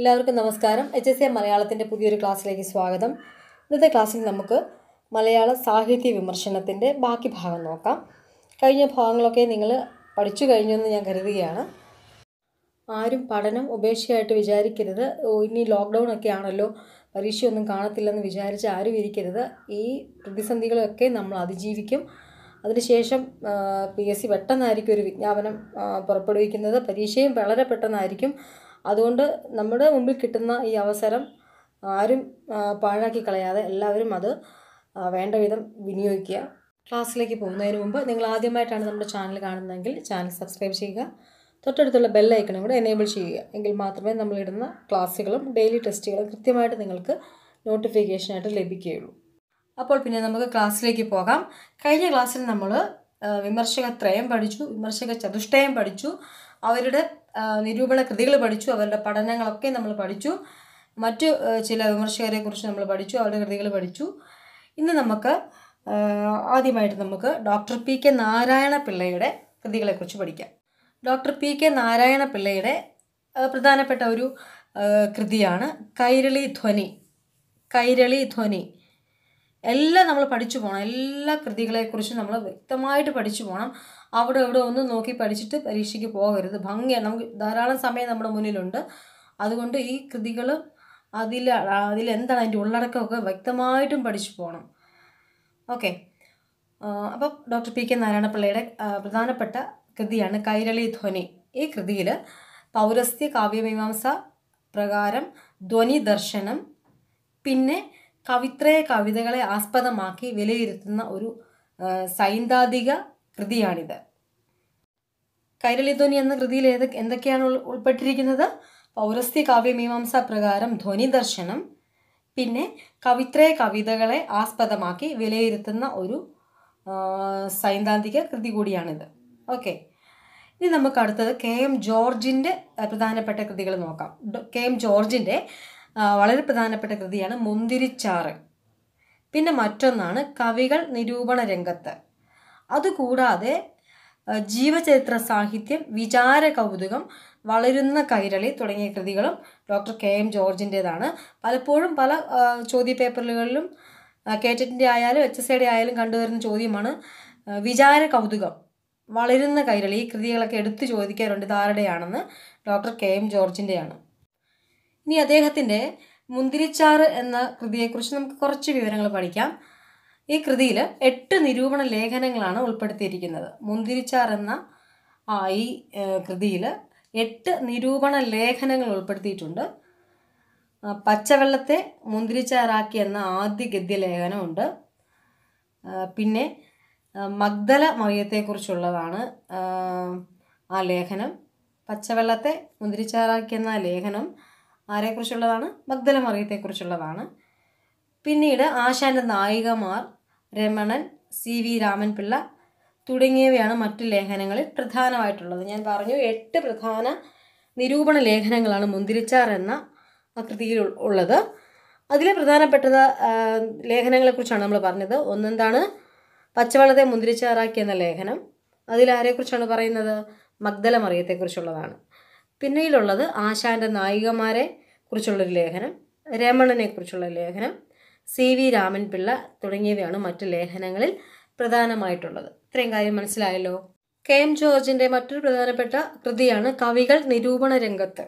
എല്ലാവർക്കും നമസ്കാരം H S A മലയാളത്തിൻ്റെ പുതിയൊരു ക്ലാസ്സിലേക്ക് സ്വാഗതം ഇന്നത്തെ ക്ലാസ്സിൽ നമുക്ക് മലയാള സാഹിത്യ വിമർശനത്തിൻ്റെ ബാക്കി ഭാഗം നോക്കാം കഴിഞ്ഞ ഭാഗങ്ങളൊക്കെ നിങ്ങൾ പഠിച്ചു എന്ന് ഞാൻ കരുതുകയാണ് ആരും പഠനം ഉപേക്ഷയായിട്ട് വിചാരിക്കരുത് ഇനി ലോക്ക്ഡൗൺ ഒക്കെ ആണല്ലോ പരീക്ഷയൊന്നും കാണത്തില്ലെന്ന് വിചാരിച്ച് ആരും ഇരിക്കരുത് ഈ പ്രതിസന്ധികളൊക്കെ നമ്മൾ അതിജീവിക്കും അതിനുശേഷം പി എസ് സി പെട്ടെന്നായിരിക്കും ഒരു വിജ്ഞാപനം പുറപ്പെടുവിക്കുന്നത് പരീക്ഷയും വളരെ പെട്ടെന്നായിരിക്കും അതുകൊണ്ട് നമ്മുടെ മുമ്പിൽ കിട്ടുന്ന ഈ അവസരം ആരും പാഴാക്കി കളയാതെ എല്ലാവരും അത് വേണ്ട വിധം വിനിയോഗിക്കുക ക്ലാസ്സിലേക്ക് പോകുന്നതിന് മുമ്പ് നിങ്ങൾ ആദ്യമായിട്ടാണ് നമ്മുടെ ചാനൽ കാണുന്നതെങ്കിൽ ചാനൽ സബ്സ്ക്രൈബ് ചെയ്യുക തൊട്ടടുത്തുള്ള ബെൽ ഐക്കണും കൂടെ എനേബിൾ ചെയ്യുക എങ്കിൽ മാത്രമേ നമ്മളിടുന്ന ക്ലാസ്സുകളും ഡെയിലി ടെസ്റ്റുകളും കൃത്യമായിട്ട് നിങ്ങൾക്ക് നോട്ടിഫിക്കേഷനായിട്ട് ലഭിക്കുകയുള്ളൂ അപ്പോൾ പിന്നെ നമുക്ക് ക്ലാസ്സിലേക്ക് പോകാം കഴിഞ്ഞ ക്ലാസ്സിൽ നമ്മൾ വിമർശക ത്രയം പഠിച്ചു വിമർശക ചതുഷ്ടയം പഠിച്ചു അവരുടെ നിരൂപണ കൃതികൾ പഠിച്ചു അവരുടെ പഠനങ്ങളൊക്കെ നമ്മൾ പഠിച്ചു മറ്റ് ചില വിമർശകരെക്കുറിച്ച് നമ്മൾ പഠിച്ചു അവരുടെ കൃതികൾ പഠിച്ചു ഇന്ന് നമുക്ക് ആദ്യമായിട്ട് നമുക്ക് ഡോക്ടർ പി കെ നാരായണ പിള്ളയുടെ കൃതികളെക്കുറിച്ച് പഠിക്കാം ഡോക്ടർ പി കെ നാരായണ പിള്ളയുടെ പ്രധാനപ്പെട്ട ഒരു കൃതിയാണ് കൈരളി ധ്വനി കൈരളി ധ്വനി എല്ലാം നമ്മൾ പഠിച്ചു പോകണം എല്ലാ കൃതികളെക്കുറിച്ചും നമ്മൾ വ്യക്തമായിട്ട് പഠിച്ചു പോകണം അവിടെ ഇവിടെ ഒന്ന് നോക്കി പഠിച്ചിട്ട് പരീക്ഷയ്ക്ക് പോകരുത് ഭംഗിയാണ് നമുക്ക് ധാരാളം സമയം നമ്മുടെ മുന്നിലുണ്ട് അതുകൊണ്ട് ഈ കൃതികൾ അതിൽ അതിലെന്താണ് അതിൻ്റെ ഉള്ളടക്കമൊക്കെ വ്യക്തമായിട്ടും പഠിച്ചു പോകണം ഓക്കെ അപ്പോൾ ഡോക്ടർ പി കെ നാരായണപിള്ളയുടെ പ്രധാനപ്പെട്ട കൃതിയാണ് കൈരളി ധ്വനി ഈ കൃതിയിൽ പൗരസ്ത്യ കാവ്യമീമാംസ പ്രകാരം ധ്വനി ദർശനം പിന്നെ കവിത്രയ കവിതകളെ ആസ്പദമാക്കി വിലയിരുത്തുന്ന ഒരു സൈന്ദാതിക കൃതിയാണിത് കൈരളിധ്വനി എന്ന കൃതിയിൽ ഏത് എന്തൊക്കെയാണ് ഉൾപ്പെട്ടിരിക്കുന്നത് പൗരസ്ത്യ കാവ്യമീമാംസ പ്രകാരം ധ്വനി ദർശനം പിന്നെ കവിത്രയ കവിതകളെ ആസ്പദമാക്കി വിലയിരുത്തുന്ന ഒരു സൈദ്ധാന്തിക കൃതി കൂടിയാണിത് ഓക്കെ ഇനി നമുക്ക് അടുത്തത് കെ എം ജോർജിൻ്റെ പ്രധാനപ്പെട്ട കൃതികൾ നോക്കാം കെ എം ജോർജിൻ്റെ വളരെ പ്രധാനപ്പെട്ട കൃതിയാണ് മുന്തിരിച്ചാറ് പിന്നെ മറ്റൊന്നാണ് കവികൾ നിരൂപണ രംഗത്ത് അതുകൂടാതെ ജീവചരിത്ര സാഹിത്യം വിചാര കൗതുകം വളരുന്ന കൈരളി തുടങ്ങിയ കൃതികളും ഡോക്ടർ കെ എം ജോർജിൻ്റേതാണ് പലപ്പോഴും പല ചോദ്യ പേപ്പറുകളിലും കേറ്ററ്റിൻ്റെ ആയാലും എച്ച് എസ് ഐയുടെ ആയാലും കണ്ടുവരുന്ന ചോദ്യമാണ് വിചാര കൗതുകം വളരുന്ന കൈരളി ഈ കൃതികളൊക്കെ എടുത്തു ചോദിക്കാറുണ്ട് ഇതാരുടെയാണെന്ന് ഡോക്ടർ കെ എം ജോർജിൻ്റെയാണ് ഇനി അദ്ദേഹത്തിൻ്റെ മുന്തിരിച്ചാറ് എന്ന കൃതിയെക്കുറിച്ച് നമുക്ക് കുറച്ച് വിവരങ്ങൾ പഠിക്കാം ഈ കൃതിയിൽ എട്ട് നിരൂപണ ലേഖനങ്ങളാണ് ഉൾപ്പെടുത്തിയിരിക്കുന്നത് മുന്തിരിച്ചാർ എന്ന ഈ കൃതിയിൽ എട്ട് നിരൂപണ ലേഖനങ്ങൾ ഉൾപ്പെടുത്തിയിട്ടുണ്ട് പച്ചവെള്ളത്തെ മുന്തിരിച്ചാറാക്കി എന്ന ആദ്യ ഗദ്യലേഖനമുണ്ട് പിന്നെ മഗ്ദല മറിയത്തെക്കുറിച്ചുള്ളതാണ് ആ ലേഖനം പച്ചവെള്ളത്തെ മുന്തിരിച്ചാറാക്കി എന്ന ലേഖനം ആരെക്കുറിച്ചുള്ളതാണ് മഗ്ദല മറിയത്തെക്കുറിച്ചുള്ളതാണ് പിന്നീട് ആശാൻ്റെ നായികമാർ രമണൻ സി വി രാമൻപിള്ള തുടങ്ങിയവയാണ് മറ്റ് ലേഖനങ്ങളിൽ പ്രധാനമായിട്ടുള്ളത് ഞാൻ പറഞ്ഞു എട്ട് പ്രധാന നിരൂപണ ലേഖനങ്ങളാണ് മുന്തിരിച്ചാർ എന്ന കൃതിയിൽ ഉള്ളത് അതിലെ പ്രധാനപ്പെട്ടത് ലേഖനങ്ങളെക്കുറിച്ചാണ് നമ്മൾ പറഞ്ഞത് ഒന്നെന്താണ് പച്ചവെള്ളത്തെ മുന്തിരിച്ചാറാക്കി എന്ന ലേഖനം അതിലാരെക്കുറിച്ചാണ് പറയുന്നത് മഗ്ദല മറിയത്തെക്കുറിച്ചുള്ളതാണ് പിന്നീടുള്ളത് ആശാൻ്റെ നായികമാരെ കുറിച്ചുള്ളൊരു ലേഖനം രമണനെ കുറിച്ചുള്ള ലേഖനം സി വി രാമൻപിള്ള തുടങ്ങിയവയാണ് മറ്റു ലേഖനങ്ങളിൽ പ്രധാനമായിട്ടുള്ളത് ഇത്രയും കാര്യം മനസ്സിലായല്ലോ കെ എം ജോർജിൻ്റെ മറ്റൊരു പ്രധാനപ്പെട്ട കൃതിയാണ് കവികൾ നിരൂപണ രംഗത്ത്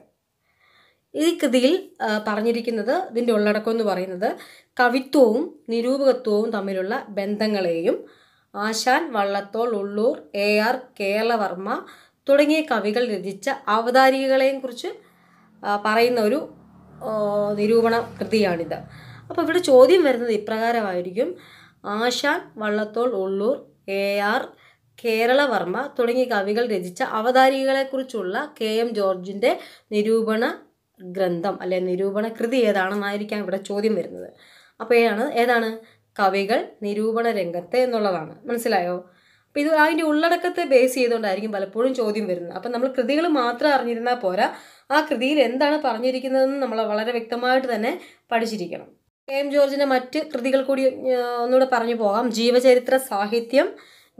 ഈ കൃതിയിൽ പറഞ്ഞിരിക്കുന്നത് ഇതിൻ്റെ ഉള്ളടക്കം എന്ന് പറയുന്നത് കവിത്വവും നിരൂപകത്വവും തമ്മിലുള്ള ബന്ധങ്ങളെയും ആശാൻ വള്ളത്തോൾ ഉള്ളൂർ എ ആർ കേരളവർമ്മ തുടങ്ങിയ കവികൾ രചിച്ച അവതാരികകളെയും കുറിച്ച് പറയുന്ന ഒരു നിരൂപണ കൃതിയാണിത് അപ്പോൾ ഇവിടെ ചോദ്യം വരുന്നത് ഇപ്രകാരമായിരിക്കും ആശാൻ വള്ളത്തോൾ ഉള്ളൂർ എ ആർ കേരളവർമ്മ തുടങ്ങിയ കവികൾ രചിച്ച അവതാരികളെക്കുറിച്ചുള്ള കെ എം ജോർജിൻ്റെ നിരൂപണ ഗ്രന്ഥം അല്ലെ നിരൂപണ കൃതി ഏതാണെന്നായിരിക്കാം ഇവിടെ ചോദ്യം വരുന്നത് അപ്പോൾ ഏതാണ് ഏതാണ് കവികൾ നിരൂപണ രംഗത്ത് എന്നുള്ളതാണ് മനസ്സിലായോ അപ്പോൾ ഇത് അതിൻ്റെ ഉള്ളടക്കത്തെ ബേസ് ചെയ്തുകൊണ്ടായിരിക്കും പലപ്പോഴും ചോദ്യം വരുന്നത് അപ്പം നമ്മൾ കൃതികൾ മാത്രം അറിഞ്ഞിരുന്നാൽ പോരാ ആ കൃതിയിൽ എന്താണ് പറഞ്ഞിരിക്കുന്നതെന്ന് നമ്മൾ വളരെ വ്യക്തമായിട്ട് തന്നെ പഠിച്ചിരിക്കണം കെ എം ജോർജിൻ്റെ മറ്റ് കൃതികൾ കൂടി ഒന്നുകൂടെ പറഞ്ഞു പോകാം ജീവചരിത്ര സാഹിത്യം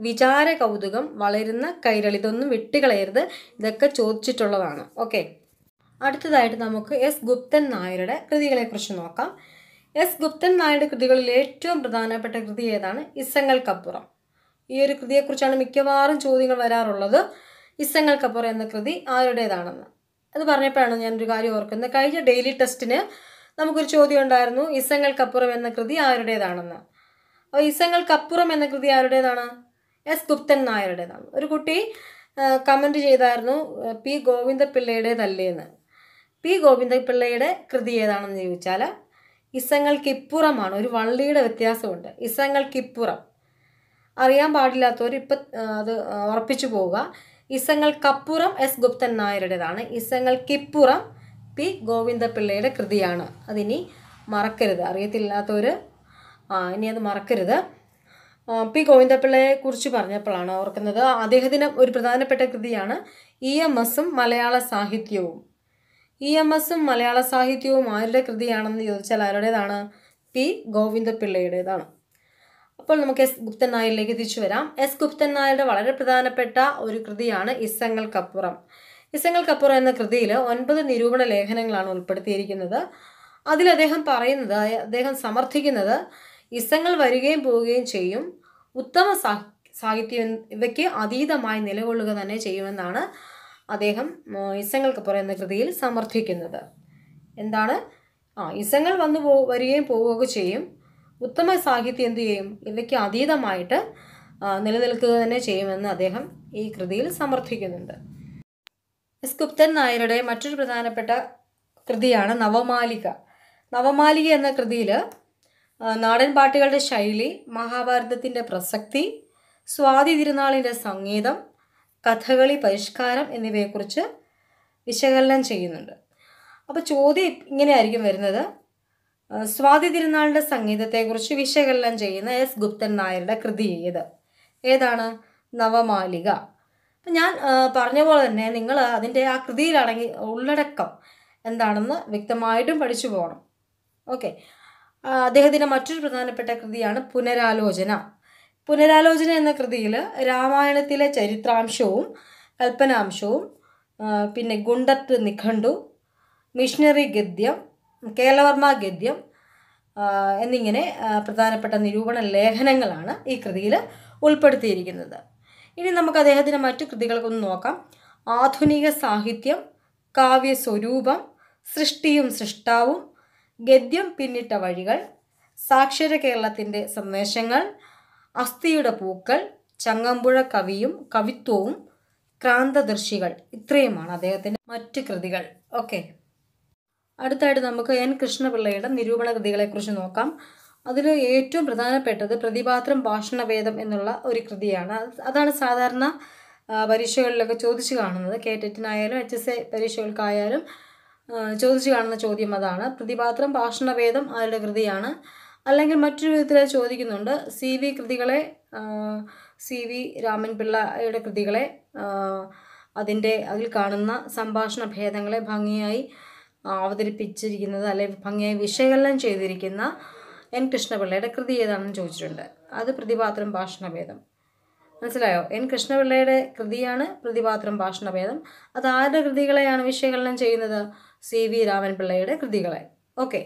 വിചാര കൗതുകം വളരുന്ന കൈരളി ഇതൊന്നും വിട്ടുകളയരുത് ഇതൊക്കെ ചോദിച്ചിട്ടുള്ളതാണ് ഓക്കെ അടുത്തതായിട്ട് നമുക്ക് എസ് ഗുപ്തൻ നായരുടെ കൃതികളെക്കുറിച്ച് നോക്കാം എസ് ഗുപ്തൻ നായരുടെ കൃതികളിൽ ഏറ്റവും പ്രധാനപ്പെട്ട കൃതി ഏതാണ് ഇസങ്ങൾക്കപ്പുറം ഈ ഒരു കൃതിയെക്കുറിച്ചാണ് മിക്കവാറും ചോദ്യങ്ങൾ വരാറുള്ളത് ഇസങ്ങൾക്കപ്പുറം എന്ന കൃതി ആരുടേതാണെന്ന് അത് പറഞ്ഞപ്പോഴാണ് ഞാനൊരു കാര്യം ഓർക്കുന്നത് കഴിഞ്ഞ ഡെയിലി ടെസ്റ്റിന് നമുക്കൊരു ചോദ്യം ഉണ്ടായിരുന്നു ഇസങ്ങൾക്കപ്പുറം എന്ന കൃതി ആരുടേതാണെന്ന് അപ്പോൾ ഇസങ്ങൾക്കപ്പുറം എന്ന കൃതി ആരുടേതാണ് എസ് ഗുപ്തൻ നായരുടേതാണ് ഒരു കുട്ടി കമൻറ്റ് ചെയ്തായിരുന്നു പി ഗോവിന്ദപിള്ളയുടേതല്ലേന്ന് പി ഗോവിന്ദപിള്ളയുടെ കൃതി ഏതാണെന്ന് ചോദിച്ചാൽ ഇസങ്ങൾക്കിപ്പുറമാണ് ഒരു വള്ളിയുടെ വ്യത്യാസമുണ്ട് ഇസങ്ങൾക്കിപ്പുറം അറിയാൻ പാടില്ലാത്തവർ ഇപ്പം അത് ഉറപ്പിച്ചു പോവുക ഇസങ്ങൾക്കപ്പുറം എസ് ഗുപ്തൻ നായരുടേതാണ് ഇസങ്ങൾക്കിപ്പുറം പി ഗോവിന്ദപിള്ളയുടെ കൃതിയാണ് അതിനി മറക്കരുത് അറിയത്തില്ലാത്തവർ ഇനി അത് മറക്കരുത് പി ഗോവിന്ദപിള്ളയെ കുറിച്ച് പറഞ്ഞപ്പോഴാണ് ഓർക്കുന്നത് അദ്ദേഹത്തിന് ഒരു പ്രധാനപ്പെട്ട കൃതിയാണ് ഇ എം എസും മലയാള സാഹിത്യവും ഇ എം എസും മലയാള സാഹിത്യവും ആരുടെ കൃതിയാണെന്ന് ചോദിച്ചാൽ ആരുടേതാണ് പി ഗോവിന്ദപിള്ളയുടേതാണ് അപ്പോൾ നമുക്ക് എസ് ഗുപ്തൻ നായരിലേക്ക് തിരിച്ചു വരാം എസ് ഗുപ്തൻ നായരുടെ വളരെ പ്രധാനപ്പെട്ട ഒരു കൃതിയാണ് ഇസങ്ങൾക്കപ്പുറം നിസങ്ങൾക്കപ്പുറം എന്ന കൃതിയിൽ ഒൻപത് നിരൂപണ ലേഖനങ്ങളാണ് ഉൾപ്പെടുത്തിയിരിക്കുന്നത് അതിൽ അദ്ദേഹം പറയുന്നത് അദ്ദേഹം സമർത്ഥിക്കുന്നത് ഇസങ്ങൾ വരികയും പോവുകയും ചെയ്യും ഉത്തമ സാഹിത്യം ഇവയ്ക്ക് അതീതമായി നിലകൊള്ളുക തന്നെ ചെയ്യുമെന്നാണ് അദ്ദേഹം ഇസങ്ങൾക്ക് എന്ന കൃതിയിൽ സമർത്ഥിക്കുന്നത് എന്താണ് ആ ഇസങ്ങൾ വന്നു പോ വരികയും പോവുകയൊക്കെ ചെയ്യും ഉത്തമ സാഹിത്യം എന്തു ചെയ്യും ഇവയ്ക്ക് അതീതമായിട്ട് നിലനിൽക്കുക തന്നെ ചെയ്യുമെന്ന് അദ്ദേഹം ഈ കൃതിയിൽ സമർത്ഥിക്കുന്നുണ്ട് എസ് ഗുപ്തൻ നായരുടെ മറ്റൊരു പ്രധാനപ്പെട്ട കൃതിയാണ് നവമാലിക നവമാലിക എന്ന കൃതിയിൽ നാടൻ പാട്ടുകളുടെ ശൈലി മഹാഭാരതത്തിൻ്റെ പ്രസക്തി സ്വാതി തിരുനാളിൻ്റെ സംഗീതം കഥകളി പരിഷ്കാരം എന്നിവയെക്കുറിച്ച് വിശകലനം ചെയ്യുന്നുണ്ട് അപ്പോൾ ചോദ്യം ഇങ്ങനെയായിരിക്കും വരുന്നത് സ്വാതി തിരുനാളിൻ്റെ സംഗീതത്തെക്കുറിച്ച് വിശകലനം ചെയ്യുന്ന എസ് ഗുപ്തൻ നായരുടെ കൃതി ഏത് ഏതാണ് നവമാലിക ഞാൻ പറഞ്ഞ പോലെ തന്നെ നിങ്ങൾ അതിൻ്റെ ആ കൃതിയിലടങ്ങി ഉള്ളടക്കം എന്താണെന്ന് വ്യക്തമായിട്ടും പഠിച്ചു പോകണം ഓക്കെ അദ്ദേഹത്തിൻ്റെ മറ്റൊരു പ്രധാനപ്പെട്ട കൃതിയാണ് പുനരാലോചന പുനരാലോചന എന്ന കൃതിയിൽ രാമായണത്തിലെ ചരിത്രാംശവും കൽപ്പനാംശവും പിന്നെ ഗുണ്ടത്ത് നിഖണ്ഡു മിഷണറി ഗദ്യം കേലവർമ്മ ഗദ്യം എന്നിങ്ങനെ പ്രധാനപ്പെട്ട നിരൂപണ ലേഖനങ്ങളാണ് ഈ കൃതിയിൽ ഉൾപ്പെടുത്തിയിരിക്കുന്നത് ഇനി നമുക്ക് അദ്ദേഹത്തിൻ്റെ മറ്റു ഒന്ന് നോക്കാം ആധുനിക സാഹിത്യം കാവ്യസ്വരൂപം സൃഷ്ടിയും സൃഷ്ടാവും ഗദ്യം പിന്നിട്ട വഴികൾ സാക്ഷര കേരളത്തിൻ്റെ സന്ദേശങ്ങൾ അസ്ഥിയുടെ പൂക്കൾ ചങ്ങമ്പുഴ കവിയും കവിത്വവും ക്രാന്തദർശികൾ ഇത്രയുമാണ് അദ്ദേഹത്തിൻ്റെ മറ്റ് കൃതികൾ ഓക്കെ അടുത്തായിട്ട് നമുക്ക് എൻ കൃഷ്ണപിള്ളയുടെ നിരൂപണ കൃതികളെക്കുറിച്ച് നോക്കാം അതിൽ ഏറ്റവും പ്രധാനപ്പെട്ടത് പ്രതിപാത്രം വേദം എന്നുള്ള ഒരു കൃതിയാണ് അതാണ് സാധാരണ പരീക്ഷകളിലൊക്കെ ചോദിച്ചു കാണുന്നത് കെ ടെറ്റിനായാലും എച്ച് എസ് എ പരീക്ഷകൾക്കായാലും ചോദിച്ചു കാണുന്ന ചോദ്യം അതാണ് പ്രതിപാത്രം വേദം അവരുടെ കൃതിയാണ് അല്ലെങ്കിൽ മറ്റൊരു വിധത്തിൽ ചോദിക്കുന്നുണ്ട് സി വി കൃതികളെ സി വി രാമൻപിള്ളയുടെ കൃതികളെ അതിൻ്റെ അതിൽ കാണുന്ന സംഭാഷണ ഭേദങ്ങളെ ഭംഗിയായി അവതരിപ്പിച്ചിരിക്കുന്നത് അല്ലെങ്കിൽ ഭംഗിയായി വിശകലനം ചെയ്തിരിക്കുന്ന എൻ കൃഷ്ണപിള്ളയുടെ കൃതി ഏതാണെന്ന് ചോദിച്ചിട്ടുണ്ട് അത് പ്രതിപാത്രം ഭാഷണഭേദം മനസ്സിലായോ എൻ കൃഷ്ണപിള്ളയുടെ കൃതിയാണ് പ്രതിപാത്രം ഭാഷണഭേദം അത് ആരുടെ കൃതികളെയാണ് വിശകലനം ചെയ്യുന്നത് സി വി രാമൻപിള്ളയുടെ കൃതികളെ ഓക്കെ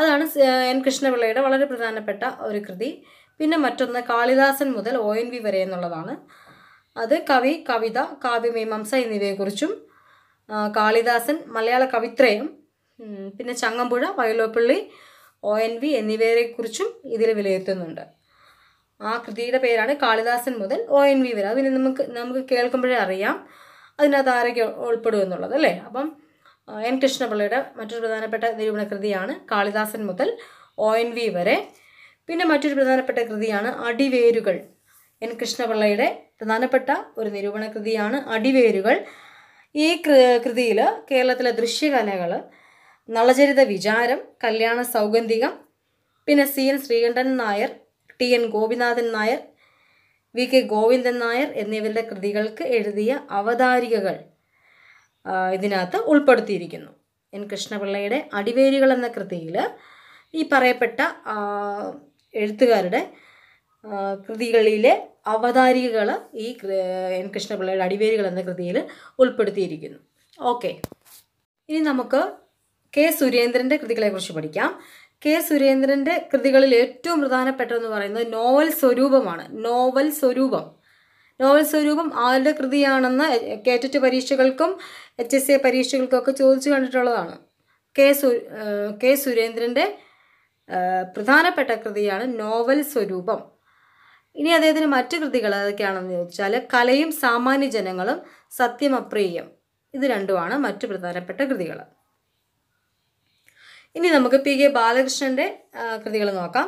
അതാണ് എൻ കൃഷ്ണപിള്ളയുടെ വളരെ പ്രധാനപ്പെട്ട ഒരു കൃതി പിന്നെ മറ്റൊന്ന് കാളിദാസൻ മുതൽ ഒ എൻ വി വരെ എന്നുള്ളതാണ് അത് കവി കവിത കാവ്യമീമാംസ എന്നിവയെക്കുറിച്ചും കാളിദാസൻ മലയാള കവിത്രയം പിന്നെ Changampuzha Vyloppilli O N V എന്നിവയെക്കുറിച്ചും ഇതിൽ വിലയിരുത്തുന്നുണ്ട് ആ കൃതിയുടെ പേരാണ് കാളിദാസൻ മുതൽ ഒ എൻ വി വരെ അതിന് നമുക്ക് നമുക്ക് കേൾക്കുമ്പോഴേ അറിയാം അതിനകത്ത് ആരൊക്കെ ഉൾപ്പെടും എന്നുള്ളത് അല്ലേ അപ്പം എൻ കൃഷ്ണപിള്ളയുടെ മറ്റൊരു പ്രധാനപ്പെട്ട നിരൂപണ കൃതിയാണ് കാളിദാസൻ മുതൽ ഒ എൻ വി വരെ പിന്നെ മറ്റൊരു പ്രധാനപ്പെട്ട കൃതിയാണ് അടിവേരുകൾ എൻ കൃഷ്ണപിള്ളയുടെ പ്രധാനപ്പെട്ട ഒരു നിരൂപണ കൃതിയാണ് അടിവേരുകൾ ഈ കൃതിയിൽ കേരളത്തിലെ ദൃശ്യകലകൾ നളചരിത വിചാരം കല്യാണ സൗഗന്ധികം പിന്നെ C N Sreekantan Nair T N Gopinathan Nair V K Govindan Nair എന്നിവരുടെ കൃതികൾക്ക് എഴുതിയ അവതാരികകൾ ഇതിനകത്ത് ഉൾപ്പെടുത്തിയിരിക്കുന്നു എൻ കൃഷ്ണപിള്ളയുടെ അടിവേരുകൾ എന്ന കൃതിയിൽ ഈ പറയപ്പെട്ട എഴുത്തുകാരുടെ കൃതികളിലെ അവതാരികകൾ ഈ എൻ കൃഷ്ണപിള്ളയുടെ അടിവേരുകൾ എന്ന കൃതിയിൽ ഉൾപ്പെടുത്തിയിരിക്കുന്നു ഓക്കെ ഇനി നമുക്ക് കെ സുരേന്ദ്രൻ്റെ കൃതികളെക്കുറിച്ച് പഠിക്കാം കെ സുരേന്ദ്രൻ്റെ കൃതികളിൽ ഏറ്റവും പ്രധാനപ്പെട്ടതെന്ന് പറയുന്നത് നോവൽ സ്വരൂപമാണ് നോവൽ സ്വരൂപം നോവൽ സ്വരൂപം ആരുടെ കൃതിയാണെന്ന് കേറ്ററ്റ് പരീക്ഷകൾക്കും എച്ച് എസ് എ പരീക്ഷകൾക്കൊക്കെ ചോദിച്ചു കണ്ടിട്ടുള്ളതാണ് കെ സു കെ സുരേന്ദ്രൻ്റെ പ്രധാനപ്പെട്ട കൃതിയാണ് നോവൽ സ്വരൂപം ഇനി അദ്ദേഹത്തിന് മറ്റു കൃതികൾ ഏതൊക്കെയാണെന്ന് ചോദിച്ചാൽ കലയും സാമാന്യ ജനങ്ങളും സത്യമപ്രീയം ഇത് രണ്ടുമാണ് മറ്റു പ്രധാനപ്പെട്ട കൃതികൾ ഇനി നമുക്ക് പി കെ ബാലകൃഷ്ണൻ്റെ കൃതികൾ നോക്കാം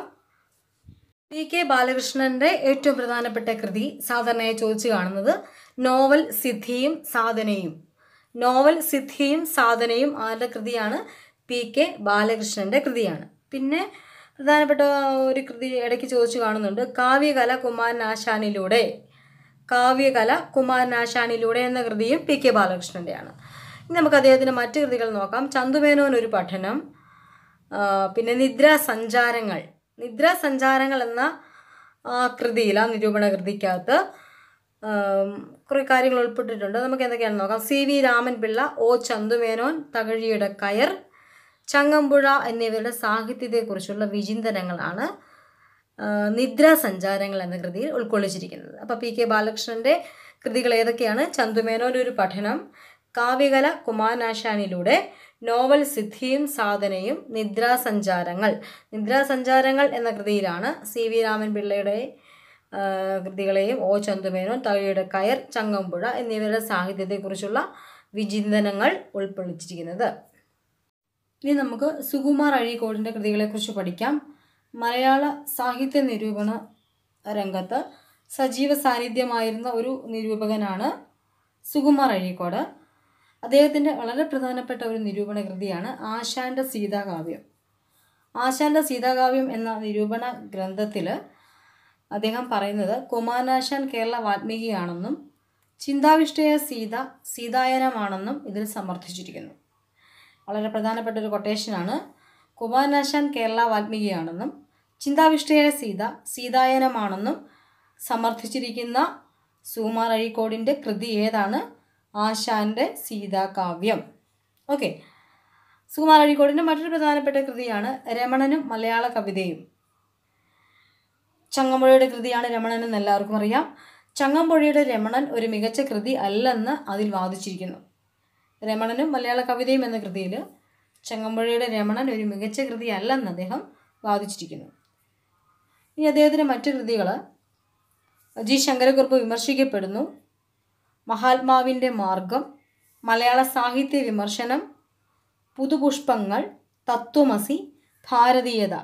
പി കെ ബാലകൃഷ്ണൻ്റെ ഏറ്റവും പ്രധാനപ്പെട്ട കൃതി സാധാരണയായി ചോദിച്ചു കാണുന്നത് നോവൽ സിദ്ധിയും സാധനയും നോവൽ സിദ്ധിയും സാധനയും ആരുടെ കൃതിയാണ് പി കെ ബാലകൃഷ്ണൻ്റെ കൃതിയാണ് പിന്നെ പ്രധാനപ്പെട്ട ഒരു കൃതി ഇടയ്ക്ക് ചോദിച്ചു കാണുന്നുണ്ട് കാവ്യകല കുമാരനാശാനിലൂടെ കാവ്യകല കുമാരനാശാനിലൂടെ എന്ന കൃതിയും പി കെ ബാലകൃഷ്ണൻ്റെയാണ് ഇനി നമുക്ക് അദ്ദേഹത്തിൻ്റെ മറ്റു കൃതികൾ നോക്കാം ചന്തുമേനോൻ ഒരു പഠനം പിന്നെ നിദ്രാസഞ്ചാരങ്ങൾ നിദ്രാസഞ്ചാരങ്ങൾ എന്ന കൃതിയിൽ ആ നിരൂപണ കൃതിക്കകത്ത് കുറേ കാര്യങ്ങൾ ഉൾപ്പെട്ടിട്ടുണ്ട് നമുക്ക് എന്തൊക്കെയാണ് നോക്കാം C V Raman Pillai O Chandu Menon തകഴിയുടെ കയർ ചങ്ങമ്പുഴ എന്നിവരുടെ സാഹിത്യത്തെക്കുറിച്ചുള്ള വിചിന്തനങ്ങളാണ് നിദ്രാസഞ്ചാരങ്ങൾ എന്ന കൃതിയിൽ ഉൾക്കൊള്ളിച്ചിരിക്കുന്നത് അപ്പോൾ പി കെ ബാലകൃഷ്ണൻ്റെ കൃതികൾ ഏതൊക്കെയാണ് ചന്തുമേനോൻ്റെ ഒരു പഠനം കാവ്യകല കുമാരനാശാനിലൂടെ നോവൽ സിദ്ധിയും സാധനയും നിദ്രാസഞ്ചാരങ്ങൾ നിദ്രാസഞ്ചാരങ്ങൾ എന്ന കൃതിയിലാണ് സി വി പിള്ളയുടെ കൃതികളെയും ഓ ചന്തുമേനോൻ തകഴിയുടെ കയർ ചങ്ങമ്പുഴ എന്നിവരുടെ സാഹിത്യത്തെക്കുറിച്ചുള്ള വിചിന്തനങ്ങൾ ഉൾപ്പെടുത്തിയിരിക്കുന്നത് ഇനി നമുക്ക് സുകുമാർ അഴീക്കോടിൻ്റെ കൃതികളെക്കുറിച്ച് പഠിക്കാം മലയാള സാഹിത്യ നിരൂപണ രംഗത്ത് സജീവ സാന്നിധ്യമായിരുന്ന ഒരു നിരൂപകനാണ് സുകുമാർ അഴീക്കോട് അദ്ദേഹത്തിൻ്റെ വളരെ പ്രധാനപ്പെട്ട ഒരു നിരൂപണ കൃതിയാണ് ആശാന്റെ സീതാകാവ്യം ആശാന്റെ സീതാകാവ്യം എന്ന നിരൂപണ ഗ്രന്ഥത്തിൽ അദ്ദേഹം പറയുന്നത് കുമാരനാശാൻ കേരള വാത്മീകിയാണെന്നും ചിന്താവിഷ്ടയ സീത സീതായനമാണെന്നും ഇതിൽ സമർത്ഥിച്ചിരിക്കുന്നു വളരെ പ്രധാനപ്പെട്ട ഒരു കൊട്ടേഷനാണ് കുമാരനാശാൻ കേരള വാത്മീകിയാണെന്നും ചിന്താവിഷ്ടയ സീത സീതായനമാണെന്നും സമർത്ഥിച്ചിരിക്കുന്ന സുകുമാർ അഴീക്കോടിൻ്റെ കൃതി ഏതാണ് ആശാന്റെ സീതാകാവ്യം ഓക്കെ സുകുമാർ അഴീക്കോടിൻ്റെ മറ്റൊരു പ്രധാനപ്പെട്ട കൃതിയാണ് രമണനും മലയാള കവിതയും ചങ്ങമ്പുഴയുടെ കൃതിയാണ് രമണൻ എന്ന് എല്ലാവർക്കും അറിയാം ചങ്ങമ്പുഴയുടെ രമണൻ ഒരു മികച്ച കൃതി അല്ലെന്ന് അതിൽ വാദിച്ചിരിക്കുന്നു രമണനും മലയാള കവിതയും എന്ന കൃതിയിൽ ചങ്ങമ്പുഴയുടെ രമണൻ ഒരു മികച്ച കൃതി അല്ലെന്ന് അദ്ദേഹം വാദിച്ചിരിക്കുന്നു ഇനി അദ്ദേഹത്തിൻ്റെ മറ്റു കൃതികൾ ജി ശങ്കരക്കുറുപ്പ് വിമർശിക്കപ്പെടുന്നു മഹാത്മാവിൻ്റെ മാർഗം മലയാള സാഹിത്യ വിമർശനം പുതുപുഷ്പങ്ങൾ തത്വമസി ഭാരതീയത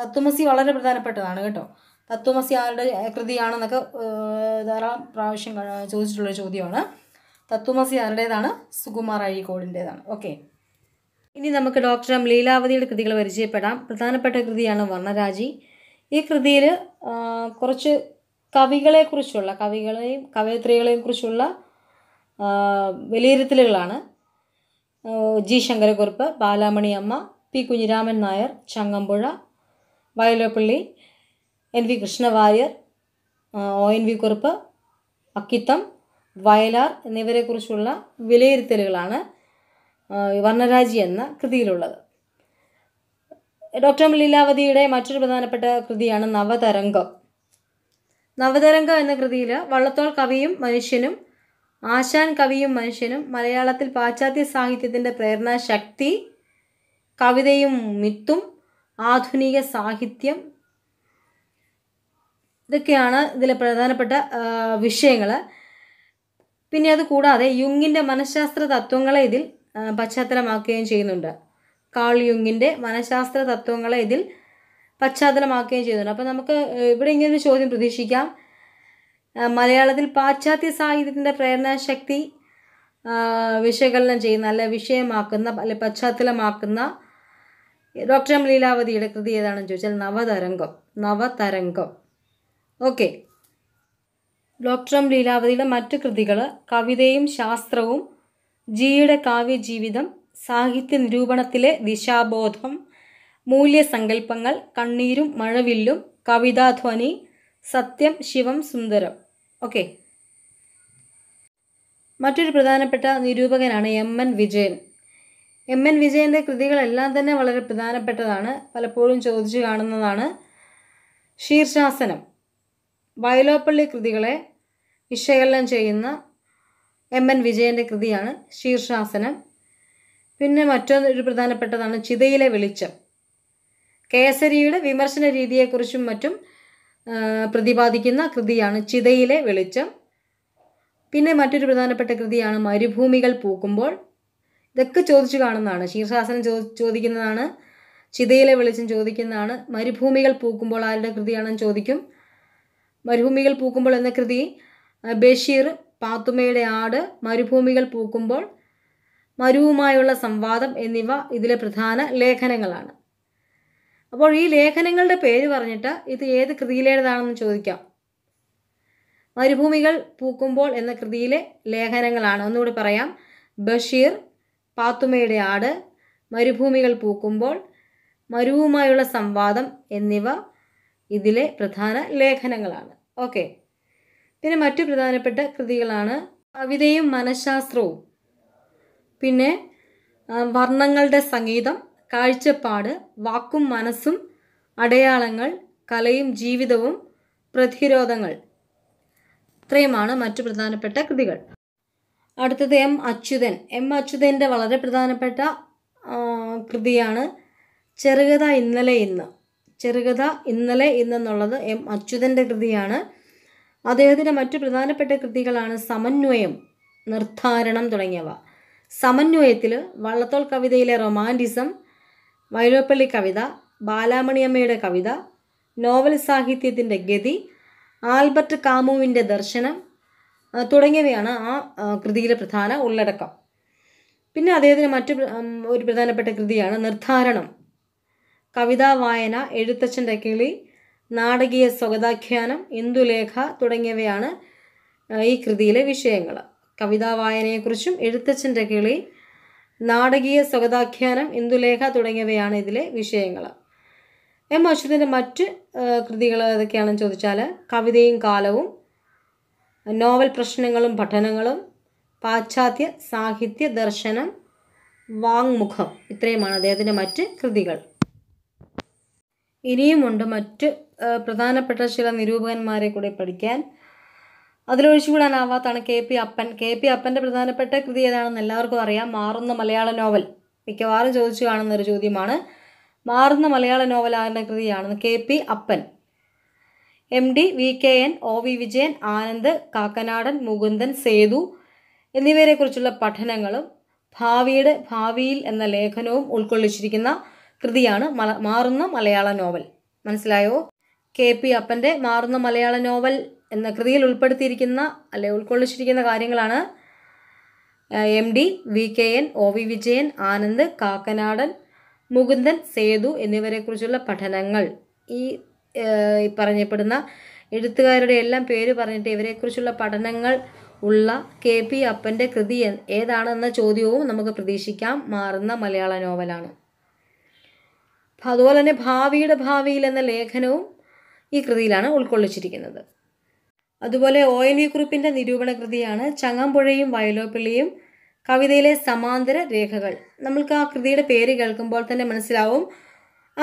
തത്വമസി വളരെ പ്രധാനപ്പെട്ടതാണ് കേട്ടോ തത്വമസി ആരുടെ കൃതിയാണെന്നൊക്കെ ധാരാളം പ്രാവശ്യം ചോദിച്ചിട്ടുള്ള ചോദ്യമാണ് തത്വമസി ആരുടേതാണ് സുകുമാർ അഴീക്കോടിൻ്റെതാണ് ഓക്കെ ഇനി നമുക്ക് ഡോക്ടർ എം ലീലാവതിയുടെ കൃതികൾ പരിചയപ്പെടാം പ്രധാനപ്പെട്ട കൃതിയാണ് വർണ്ണരാജി ഈ കൃതിയിൽ കുറച്ച് കവികളെക്കുറിച്ചുള്ള കവികളെയും കവയത്രികളെയും കുറിച്ചുള്ള വിലയിരുത്തലുകളാണ് G Sankara Kurup Balamani Amma P Kunhiraman Nair Changampuzha Vyloppilli N V Krishna Variar O N V Kurup Akkitham Vayalar എന്നിവരെക്കുറിച്ചുള്ള വിലയിരുത്തലുകളാണ് വർണ്ണരാജി എന്ന കൃതിയിലുള്ളത് ഡോക്ടർ ലീലാവതിയുടെ മറ്റൊരു പ്രധാനപ്പെട്ട കൃതിയാണ് നവതരംഗം നവതരംഗം എന്ന കൃതിയിൽ വള്ളത്തോൾ കവിയും മനുഷ്യനും ആശാൻ കവിയും മനുഷ്യനും മലയാളത്തിൽ പാശ്ചാത്യ സാഹിത്യത്തിൻ്റെ ശക്തി കവിതയും മിത്തും ആധുനിക സാഹിത്യം ഇതൊക്കെയാണ് ഇതിലെ പ്രധാനപ്പെട്ട വിഷയങ്ങൾ പിന്നെ അത് കൂടാതെ യുങ്ങിൻ്റെ മനഃശാസ്ത്ര തത്വങ്ങളെ ഇതിൽ പശ്ചാത്തലമാക്കുകയും ചെയ്യുന്നുണ്ട് കാൾ യുങ്ങിൻ്റെ മനഃശാസ്ത്ര തത്വങ്ങളെ ഇതിൽ പശ്ചാത്തലമാക്കുകയും ചെയ്യുന്നുണ്ട് അപ്പോൾ നമുക്ക് ഇവിടെ ഇങ്ങനെ ഒരു ചോദ്യം പ്രതീക്ഷിക്കാം മലയാളത്തിൽ പാശ്ചാത്യ സാഹിത്യത്തിൻ്റെ പ്രേരണാശക്തി വിശകലനം ചെയ്യുന്ന അല്ലെ വിഷയമാക്കുന്ന അല്ലെ പശ്ചാത്തലമാക്കുന്ന ഡോക്ടർ എം ലീലാവതിയുടെ കൃതി ഏതാണെന്ന് ചോദിച്ചാൽ Navatharangam Navatharangam okay doctor M ലീലാവതിയുടെ മറ്റു കൃതികൾ കവിതയും ശാസ്ത്രവും ജിയുടെ കാവ്യജീവിതം സാഹിത്യ നിരൂപണത്തിലെ ദിശാബോധം മൂല്യസങ്കല്പങ്ങൾ കണ്ണീരും മഴവില്ലും കവിതാധ്വനി സത്യം ശിവം സുന്ദരം ഓക്കെ മറ്റൊരു പ്രധാനപ്പെട്ട നിരൂപകനാണ് M N Vijayan M N വിജയൻ്റെ കൃതികളെല്ലാം തന്നെ വളരെ പ്രധാനപ്പെട്ടതാണ് പലപ്പോഴും ചോദിച്ചു കാണുന്നതാണ് ശീർഷാസനം വയലോപ്പള്ളി കൃതികളെ വിശകലനം ചെയ്യുന്ന എം എൻ വിജയൻ്റെ കൃതിയാണ് ശീർഷാസനം പിന്നെ മറ്റൊരു പ്രധാനപ്പെട്ടതാണ് ചിതയിലെ വെളിച്ചം കേസരിയുടെ വിമർശന രീതിയെക്കുറിച്ചും മറ്റും പ്രതിപാദിക്കുന്ന കൃതിയാണ് ചിതയിലെ വെളിച്ചം പിന്നെ മറ്റൊരു പ്രധാനപ്പെട്ട കൃതിയാണ് മരുഭൂമികൾ പൂക്കുമ്പോൾ ഇതൊക്കെ ചോദിച്ചു കാണുന്നതാണ് ശീർഷാസനം ചോ ചോദിക്കുന്നതാണ് ചിതയിലെ വെളിച്ചം ചോദിക്കുന്നതാണ് മരുഭൂമികൾ പൂക്കുമ്പോൾ ആരുടെ കൃതിയാണെന്ന് ചോദിക്കും മരുഭൂമികൾ പൂക്കുമ്പോൾ എന്ന കൃതി ബഷീർ പാത്തുമ്മയുടെ ആട് മരുഭൂമികൾ പൂക്കുമ്പോൾ മരുവുമായുള്ള സംവാദം എന്നിവ ഇതിലെ പ്രധാന ലേഖനങ്ങളാണ് അപ്പോൾ ഈ ലേഖനങ്ങളുടെ പേര് പറഞ്ഞിട്ട് ഇത് ഏത് കൃതിയിലേതാണെന്ന് ചോദിക്കാം മരുഭൂമികൾ പൂക്കുമ്പോൾ എന്ന കൃതിയിലെ ലേഖനങ്ങളാണ് ഒന്നുകൂടി പറയാം ബഷീർ പാത്തുമയുടെ ആട് മരുഭൂമികൾ പൂക്കുമ്പോൾ മരുവുമായുള്ള സംവാദം എന്നിവ ഇതിലെ പ്രധാന ലേഖനങ്ങളാണ് ഓക്കെ പിന്നെ മറ്റു പ്രധാനപ്പെട്ട കൃതികളാണ് കവിതയും മനഃശാസ്ത്രവും പിന്നെ വർണ്ണങ്ങളുടെ സംഗീതം കാഴ്ചപ്പാട് വാക്കും മനസ്സും അടയാളങ്ങൾ കലയും ജീവിതവും പ്രതിരോധങ്ങൾ ഇത്രയുമാണ് മറ്റു പ്രധാനപ്പെട്ട കൃതികൾ അടുത്തത് എം അച്യുതൻ എം അച്യുതൻ്റെ വളരെ പ്രധാനപ്പെട്ട കൃതിയാണ് ചെറുകഥ ഇന്നലെ ഇന്ന് ചെറുകഥ ഇന്നലെ ഇന്നെന്നുള്ളത് എം അച്യുതൻ്റെ കൃതിയാണ് അദ്ദേഹത്തിൻ്റെ മറ്റു പ്രധാനപ്പെട്ട കൃതികളാണ് സമന്വയം നിർദ്ധാരണം തുടങ്ങിയവ സമന്വയത്തിൽ വള്ളത്തോൾ കവിതയിലെ റൊമാൻറ്റിസം വൈലോപ്പള്ളി കവിത ബാലാമണിയമ്മയുടെ കവിത നോവൽ സാഹിത്യത്തിൻ്റെ ഗതി ആൽബർട്ട് കാമുവിൻ്റെ ദർശനം തുടങ്ങിയവയാണ് ആ കൃതിയിലെ പ്രധാന ഉള്ളടക്കം പിന്നെ അദ്ദേഹത്തിന് മറ്റു ഒരു പ്രധാനപ്പെട്ട കൃതിയാണ് നിർദ്ധാരണം കവിതാ വായന എഴുത്തച്ഛൻ്റെ കിളി നാടകീയ സ്വഗതാഖ്യാനം ഇന്ദുലേഖ തുടങ്ങിയവയാണ് ഈ കൃതിയിലെ വിഷയങ്ങൾ കവിതാ വായനയെക്കുറിച്ചും എഴുത്തച്ഛൻ്റെ കിളി നാടകീയ സ്വഗതാഖ്യാനം ഇന്ദുലേഖ തുടങ്ങിയവയാണ് ഇതിലെ വിഷയങ്ങൾ എം അശ്വതിൻ്റെ മറ്റ് കൃതികൾ ഏതൊക്കെയാണെന്ന് ചോദിച്ചാൽ കവിതയും കാലവും നോവൽ പ്രശ്നങ്ങളും പഠനങ്ങളും പാശ്ചാത്യ സാഹിത്യ ദർശനം വാങ്മുഖം ഇത്രയുമാണ് അദ്ദേഹത്തിൻ്റെ മറ്റ് കൃതികൾ ഇനിയുമുണ്ട് മറ്റ് പ്രധാനപ്പെട്ട ചില നിരൂപകന്മാരെ കൂടെ പഠിക്കാൻ കൂടാനാവാത്താണ് K P Appan K P അപ്പൻ്റെ പ്രധാനപ്പെട്ട കൃതി ഏതാണെന്ന് എല്ലാവർക്കും അറിയാം മാറുന്ന മലയാള നോവൽ മിക്കവാറും ചോദിച്ചു കാണുന്നൊരു ചോദ്യമാണ് മാറുന്ന മലയാള നോവൽ ആരുടെ കൃതിയാണെന്ന് K P Appan M D V K N O V Vijayan Anand Kakkanadan Mukundan Sethu എന്നിവരെക്കുറിച്ചുള്ള പഠനങ്ങളും ഭാവിയുടെ ഭാവിയിൽ എന്ന ലേഖനവും ഉൾക്കൊള്ളിച്ചിരിക്കുന്ന കൃതിയാണ് മാറുന്ന മലയാള നോവൽ മനസ്സിലായോ കെ പി അപ്പൻ്റെ മാറുന്ന മലയാള നോവൽ എന്ന കൃതിയിൽ ഉൾപ്പെടുത്തിയിരിക്കുന്ന അല്ലെ ഉൾക്കൊള്ളിച്ചിരിക്കുന്ന കാര്യങ്ങളാണ് M D V K N O V Vijayan Anand Kakkanadan Mukundan Sethu എന്നിവരെക്കുറിച്ചുള്ള പഠനങ്ങൾ ഈ പറഞ്ഞപ്പെടുന്ന എഴുത്തുകാരുടെ എല്ലാം പേര് പറഞ്ഞിട്ട് ഇവരെക്കുറിച്ചുള്ള പഠനങ്ങൾ ഉള്ള കെ പി അപ്പൻ്റെ കൃതി ഏതാണെന്ന ചോദ്യവും നമുക്ക് പ്രതീക്ഷിക്കാം മാറുന്ന മലയാള നോവലാണ് അതുപോലെ തന്നെ ഭാവിയുടെ ഭാവിയിൽ എന്ന ലേഖനവും ഈ കൃതിയിലാണ് ഉൾക്കൊള്ളിച്ചിരിക്കുന്നത് അതുപോലെ ഒ എൻ വി e കുറിപ്പിൻ്റെ നിരൂപണ കൃതിയാണ് ചങ്ങമ്പുഴയും വയലോപ്പിള്ളിയും കവിതയിലെ സമാന്തര രേഖകൾ നമ്മൾക്ക് ആ കൃതിയുടെ പേര് കേൾക്കുമ്പോൾ തന്നെ മനസ്സിലാവും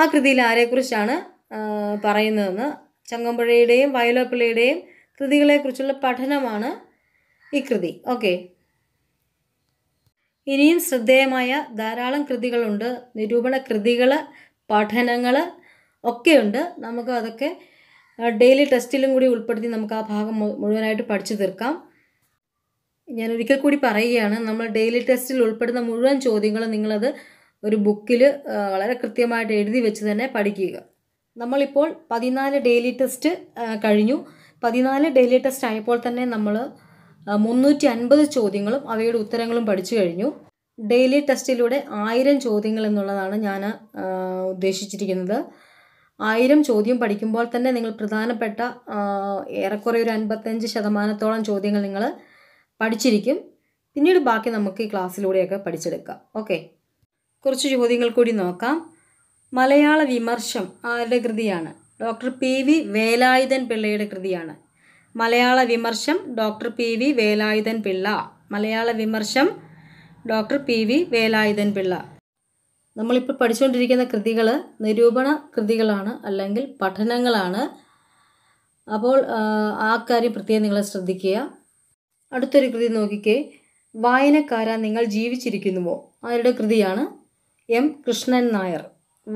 ആ കൃതിയിൽ ആരെക്കുറിച്ചാണ് പറയുന്നതെന്ന് ചങ്ങമ്പുഴയുടെയും വയലോപ്പിള്ളിയുടെയും കൃതികളെക്കുറിച്ചുള്ള പഠനമാണ് ഈ കൃതി ഓക്കെ ഇനിയും ശ്രദ്ധേയമായ ധാരാളം കൃതികളുണ്ട് നിരൂപണ കൃതികൾ പഠനങ്ങൾ ഒക്കെയുണ്ട് നമുക്ക് അതൊക്കെ ഡെയിലി ടെസ്റ്റിലും കൂടി ഉൾപ്പെടുത്തി നമുക്ക് ആ ഭാഗം മുഴുവനായിട്ട് പഠിച്ചു തീർക്കാം ഞാൻ ഒരിക്കൽ കൂടി പറയുകയാണ് നമ്മൾ ഡെയിലി ടെസ്റ്റിൽ ഉൾപ്പെടുന്ന മുഴുവൻ ചോദ്യങ്ങളും നിങ്ങളത് ഒരു ബുക്കിൽ വളരെ കൃത്യമായിട്ട് എഴുതി വെച്ച് തന്നെ പഠിക്കുക നമ്മളിപ്പോൾ പതിനാല് ഡെയിലി ടെസ്റ്റ് കഴിഞ്ഞു പതിനാല് ഡെയിലി ടെസ്റ്റ് ആയപ്പോൾ തന്നെ നമ്മൾ മുന്നൂറ്റി അൻപത് ചോദ്യങ്ങളും അവയുടെ ഉത്തരങ്ങളും പഠിച്ചു കഴിഞ്ഞു ഡെയിലി ടെസ്റ്റിലൂടെ ആയിരം ചോദ്യങ്ങൾ എന്നുള്ളതാണ് ഞാൻ ഉദ്ദേശിച്ചിരിക്കുന്നത് ആയിരം ചോദ്യം പഠിക്കുമ്പോൾ തന്നെ നിങ്ങൾ പ്രധാനപ്പെട്ട ഏറെക്കുറെ ഒരു അൻപത്തഞ്ച് ശതമാനത്തോളം ചോദ്യങ്ങൾ നിങ്ങൾ പഠിച്ചിരിക്കും പിന്നീട് ബാക്കി നമുക്ക് ഈ ക്ലാസ്സിലൂടെയൊക്കെ പഠിച്ചെടുക്കാം ഓക്കെ കുറച്ച് ചോദ്യങ്ങൾ കൂടി നോക്കാം മലയാള വിമർശം ആരുടെ കൃതിയാണ് ഡോക്ടർ പി വി വേലായുധൻ പിള്ളയുടെ കൃതിയാണ് Malayala Vimarsham doctor P V Velayudhan Pillai Malayala Vimarsham doctor P V Velayudhan Pillai നമ്മളിപ്പോൾ പഠിച്ചുകൊണ്ടിരിക്കുന്ന കൃതികൾ നിരൂപണ കൃതികളാണ് അല്ലെങ്കിൽ പഠനങ്ങളാണ് അപ്പോൾ ആ കാര്യം പ്രത്യേകം നിങ്ങൾ ശ്രദ്ധിക്കുക അടുത്തൊരു കൃതി നോക്കിക്കേ വായനക്കാര നിങ്ങൾ ജീവിച്ചിരിക്കുന്നുവോ ആരുടെ കൃതിയാണ് എം കൃഷ്ണൻ നായർ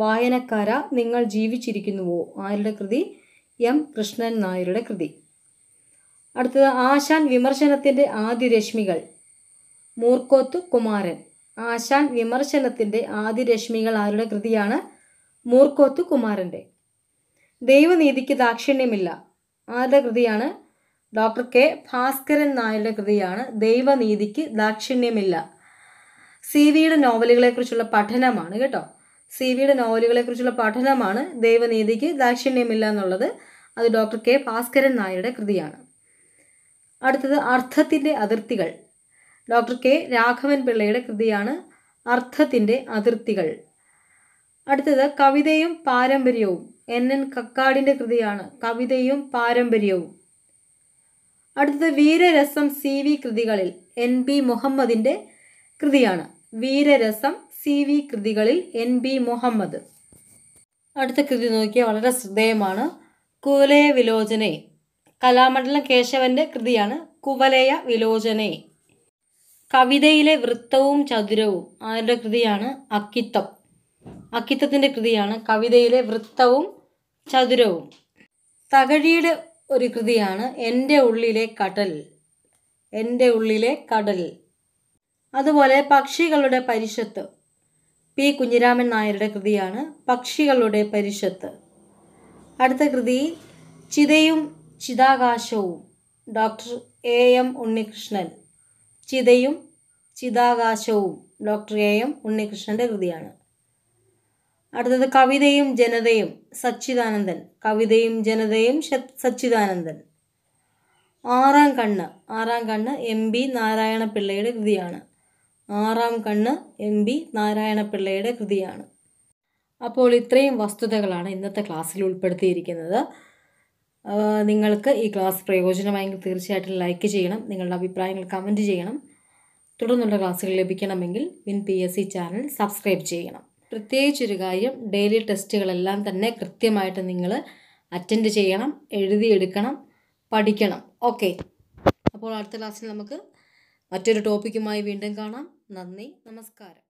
വായനക്കാര നിങ്ങൾ ജീവിച്ചിരിക്കുന്നുവോ ആരുടെ കൃതി എം കൃഷ്ണൻ നായരുടെ കൃതി അടുത്തത് ആശാൻ വിമർശനത്തിൻ്റെ ആദ്യ രശ്മികൾ മൂർക്കോത്ത് കുമാരൻ ആശാൻ വിമർശനത്തിൻ്റെ ആദിരശ്മികൾ ആരുടെ കൃതിയാണ് മൂർക്കോത്ത് കുമാരൻ്റെ ദൈവനീതിക്ക് ദാക്ഷിണ്യമില്ല ആരുടെ കൃതിയാണ് ഡോക്ടർ കെ ഭാസ്കരൻ നായരുടെ കൃതിയാണ് ദൈവനീതിക്ക് ദാക്ഷിണ്യമില്ല സി വിയുടെ നോവലുകളെക്കുറിച്ചുള്ള പഠനമാണ് കേട്ടോ സി വിയുടെ നോവലുകളെക്കുറിച്ചുള്ള പഠനമാണ് ദൈവനീതിക്ക് ദാക്ഷിണ്യമില്ല എന്നുള്ളത് അത് ഡോക്ടർ കെ ഭാസ്കരൻ നായരുടെ കൃതിയാണ് അടുത്തത് അർത്ഥത്തിൻ്റെ അതിർത്തികൾ ഡോക്ടർ കെ രാഘവൻ പിള്ളയുടെ കൃതിയാണ് അർത്ഥത്തിൻ്റെ അതിർത്തികൾ അടുത്തത് കവിതയും പാരമ്പര്യവും എൻ എൻ കക്കാടിൻ്റെ കൃതിയാണ് കവിതയും പാരമ്പര്യവും അടുത്തത് വീരരസം സി വി കൃതികളിൽ എൻ ബി മുഹമ്മദിൻ്റെ കൃതിയാണ് വീരരസം സി വി കൃതികളിൽ എൻ ബി മുഹമ്മദ് അടുത്ത കൃതി നോക്കിയാൽ വളരെ ശ്രദ്ധേയമാണ് കുവലയ വിലോചനെ കലാമണ്ഡലം കേശവന്റെ കൃതിയാണ് കുവലയ വിലോചനെ കവിതയിലെ വൃത്തവും ചതുരവും ആരുടെ കൃതിയാണ് അക്കിത്തം അക്കിത്തത്തിൻ്റെ കൃതിയാണ് കവിതയിലെ വൃത്തവും ചതുരവും തകഴിയുടെ ഒരു കൃതിയാണ് എൻ്റെ ഉള്ളിലെ കടൽ എൻ്റെ ഉള്ളിലെ കടൽ അതുപോലെ പക്ഷികളുടെ പരിഷത്ത് പി കുഞ്ഞിരാമൻ നായരുടെ കൃതിയാണ് പക്ഷികളുടെ പരിഷത്ത് അടുത്ത കൃതി ചിതയും ചിതാകാശവും ഡോക്ടർ എ എം ഉണ്ണികൃഷ്ണൻ ചിതയും ചിതാകാശവും ഡോക്ടർ എ എം ഉണ്ണികൃഷ്ണൻ്റെ കൃതിയാണ് അടുത്തത് കവിതയും ജനതയും സച്ചിദാനന്ദൻ കവിതയും ജനതയും സച്ചിദാനന്ദൻ ആറാം കണ്ണ് ആറാം കണ്ണ് എം ബി നാരായണപിള്ളയുടെ കൃതിയാണ് ആറാം കണ്ണ് എം ബി നാരായണപിള്ളയുടെ കൃതിയാണ് അപ്പോൾ ഇത്രയും വസ്തുതകളാണ് ഇന്നത്തെ ക്ലാസ്സിൽ ഉൾപ്പെടുത്തിയിരിക്കുന്നത് നിങ്ങൾക്ക് ഈ ക്ലാസ് പ്രയോജനമായെങ്കിൽ തീർച്ചയായിട്ടും ലൈക്ക് ചെയ്യണം നിങ്ങളുടെ അഭിപ്രായങ്ങൾ കമൻറ്റ് ചെയ്യണം തുടർന്നുള്ള ക്ലാസ്സുകൾ ലഭിക്കണമെങ്കിൽ win P S C channel subscribe ചെയ്യണം പ്രത്യേകിച്ചൊരു കാര്യം ഡെയിലി ടെസ്റ്റുകളെല്ലാം തന്നെ കൃത്യമായിട്ട് നിങ്ങൾ അറ്റൻഡ് ചെയ്യണം എഴുതിയെടുക്കണം പഠിക്കണം ഓക്കെ അപ്പോൾ അടുത്ത ക്ലാസ്സിൽ നമുക്ക് മറ്റൊരു ടോപ്പിക്കുമായി വീണ്ടും കാണാം നന്ദി നമസ്കാരം